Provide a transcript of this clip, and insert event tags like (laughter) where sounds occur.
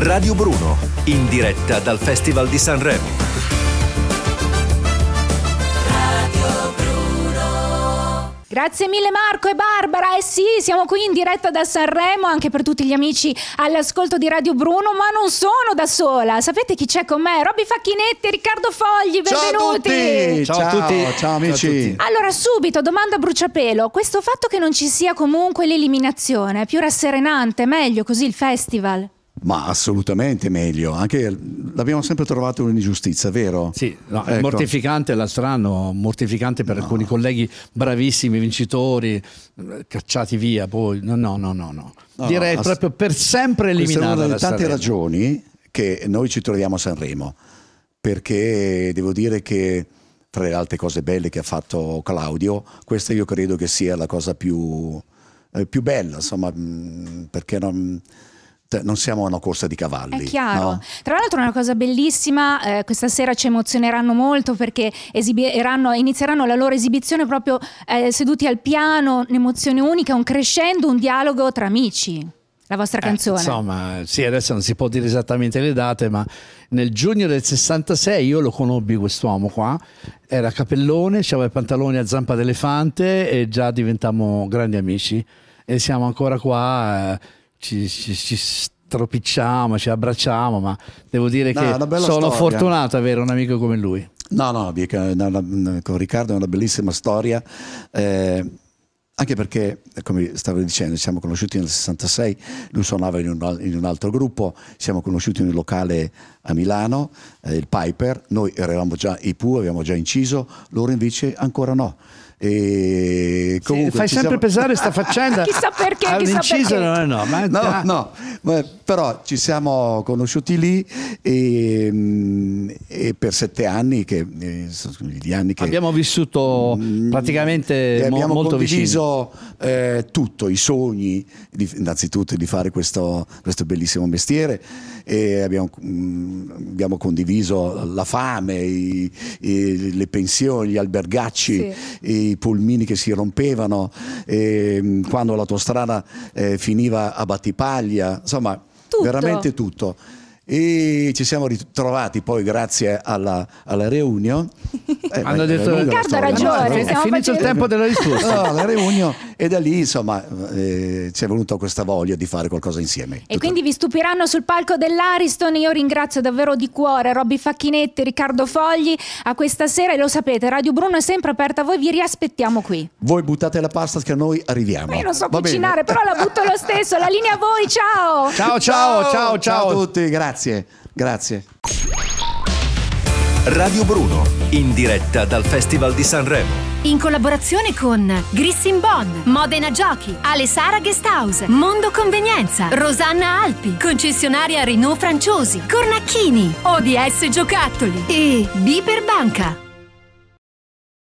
Radio Bruno, in diretta dal Festival di Sanremo. Grazie mille Marco e Barbara, eh sì, siamo qui in diretta da Sanremo anche per tutti gli amici all'ascolto di Radio Bruno, ma non sono da sola, sapete chi c'è con me? Robby Facchinetti, Riccardo Fogli, benvenuti! Ciao a tutti! Ciao, ciao, a tutti. ciao amici! Ciao tutti. Allora subito, domanda a bruciapelo, questo fatto che non ci sia comunque l'eliminazione è più rasserenante, meglio così il festival? Ma assolutamente meglio, anche l'abbiamo sempre trovato un'ingiustizia, vero? Sì, no, ecco. mortificante la strano, mortificante per no. alcuni colleghi bravissimi, vincitori, cacciati via, poi no, no, no, no. no. Direi proprio per sempre eliminare. Questa è una tante ragioni che noi ci troviamo a Sanremo, perché devo dire che tra le altre cose belle che ha fatto Claudio, questa io credo che sia la cosa più, eh, più bella, insomma, mm, perché non cioè, non siamo a una corsa di cavalli. È chiaro. No? Tra l'altro una cosa bellissima, eh, questa sera ci emozioneranno molto perché inizieranno la loro esibizione proprio eh, seduti al piano, un'emozione unica, un crescendo, un dialogo tra amici. La vostra eh, canzone. Eh, insomma, sì, adesso non si può dire esattamente le date, ma nel giugno del 66 io lo conobbi quest'uomo qua, era capellone, aveva i pantaloni a zampa d'elefante e già diventammo grandi amici e siamo ancora qua. Eh, ci, ci, ci stropicciamo, ci abbracciamo, ma devo dire no, che sono storia. fortunato ad avere un amico come lui. No, no, con Riccardo è una bellissima storia. Eh, anche perché, come stavo dicendo, siamo conosciuti nel 66, lui suonava in un, in un altro gruppo, siamo conosciuti in un locale a Milano, eh, il Piper, noi eravamo già i Pooh, avevamo già inciso, loro invece ancora no. E comunque, fai sempre siamo... pesare questa (laughs) faccenda. chissà perché, all'inciso, chissà perché. No, no, ma... no, no, però ci siamo conosciuti lì e, mm, e per sette anni, che, eh, gli anni che abbiamo vissuto mm, praticamente mh, praticamente abbiamo molto condiviso eh, tutto, i sogni, di, innanzitutto di fare questo, questo bellissimo mestiere, abbiamo, mh, mm, abbiamo, condiviso la fame, i, i, le pensioni, gli albergacci. Sì. I, dei pulmini che si rompevano, eh, quando l'autostrada eh, finiva a battipaglia, insomma tutto. veramente tutto. E ci siamo ritrovati poi grazie alla, alla reunion. (laughs) Eh, Hanno detto Riccardo ha ragione. è finito facendo... il tempo della risposta. No, la reunion e da lì, insomma, eh, ci è venuta questa voglia di fare qualcosa insieme. E Tutto. quindi vi stupiranno sul palco dell'Ariston. Io ringrazio davvero di cuore Robby Facchinetti, Riccardo Fogli a questa sera. E lo sapete, Radio Bruno è sempre aperta a voi, vi riaspettiamo qui. Voi buttate la pasta che noi arriviamo. Ma io non so Va cucinare, bene. però la butto lo stesso. La linea a voi, ciao! Ciao, ciao, ciao, ciao, ciao a tutti, grazie, grazie. Radio Bruno, in diretta dal Festival di Sanremo in collaborazione con Grissin Bon, Modena Giochi, Alessara Guesthouse, Mondo Convenienza, Rosanna Alpi, concessionaria Renault Franciosi, Cornacchini, ODS Giocattoli e Biper Banca.